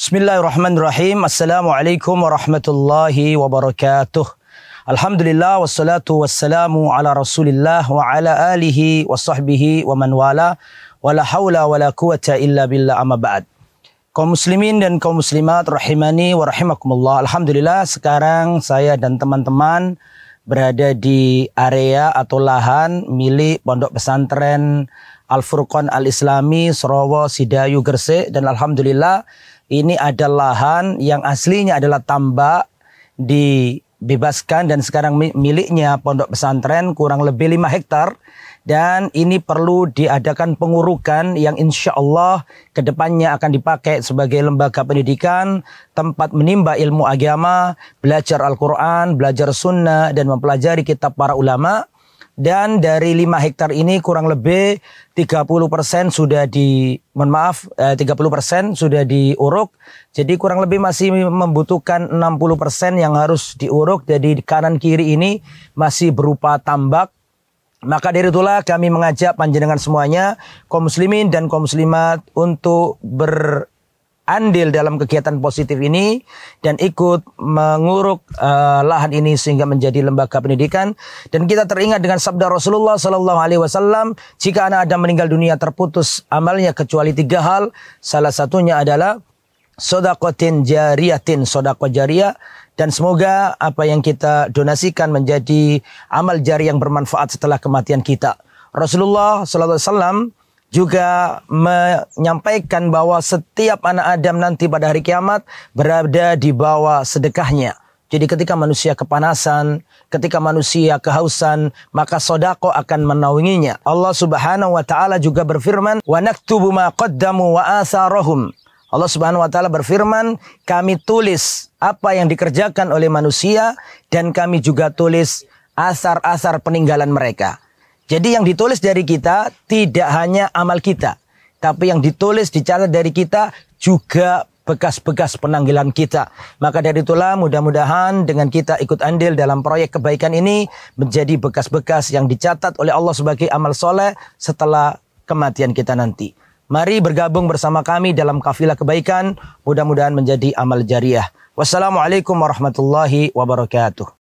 Bismillahirrahmanirrahim. Assalamualaikum warahmatullahi wabarakatuh. Alhamdulillah wassalatu wassalamu ala rasulillah wa ala alihi wa sahbihi wa man wala wa la hawla wa la quwata illa billah amma ba'd. Kaum muslimin dan kaum muslimat rahimani wa rahimakumullah. Alhamdulillah sekarang saya dan teman-teman berada di area atau lahan milik Pondok Pesantren Al Furqon Al Islami Sorowo Sidayu Gresik dan alhamdulillah ini ada lahan yang aslinya adalah tambak dibebaskan dan sekarang miliknya Pondok Pesantren kurang lebih 5 hektar dan ini perlu diadakan pengurukan yang insya Allah kedepannya akan dipakai sebagai lembaga pendidikan, tempat menimba ilmu agama, belajar Al-Quran, belajar sunnah, dan mempelajari kitab para ulama. Dan dari 5 hektar ini kurang lebih 30% sudah di mohon maaf 30% eh, sudah diuruk. Jadi kurang lebih masih membutuhkan 60% yang harus diuruk. Jadi kanan kiri ini masih berupa tambak maka dari itulah kami mengajak panjenengan semuanya, kaum muslimin dan kaum muslimat untuk berandil dalam kegiatan positif ini dan ikut menguruk uh, lahan ini sehingga menjadi lembaga pendidikan dan kita teringat dengan sabda Rasulullah Sallallahu Alaihi Wasallam jika anak Adam meninggal dunia terputus amalnya kecuali tiga hal salah satunya adalah sodakotin jariatin sodakot jariah dan semoga apa yang kita donasikan menjadi amal jari yang bermanfaat setelah kematian kita. Rasulullah sallallahu alaihi wasallam juga menyampaikan bahwa setiap anak Adam nanti pada hari kiamat berada di bawah sedekahnya. Jadi ketika manusia kepanasan, ketika manusia kehausan, maka sodako akan menaunginya. Allah subhanahu wa ta'ala juga berfirman, وَنَكْتُبُ مَا قَدَّمُوا وَآثَارَهُمْ Allah Subhanahu wa taala berfirman, "Kami tulis apa yang dikerjakan oleh manusia dan kami juga tulis asar-asar peninggalan mereka." Jadi yang ditulis dari kita tidak hanya amal kita, tapi yang ditulis dicatat dari kita juga bekas-bekas penanggilan kita. Maka dari itulah mudah-mudahan dengan kita ikut andil dalam proyek kebaikan ini menjadi bekas-bekas yang dicatat oleh Allah sebagai amal soleh setelah kematian kita nanti. Mari bergabung bersama kami dalam kafilah kebaikan, mudah-mudahan menjadi amal jariah. Wassalamualaikum warahmatullahi wabarakatuh.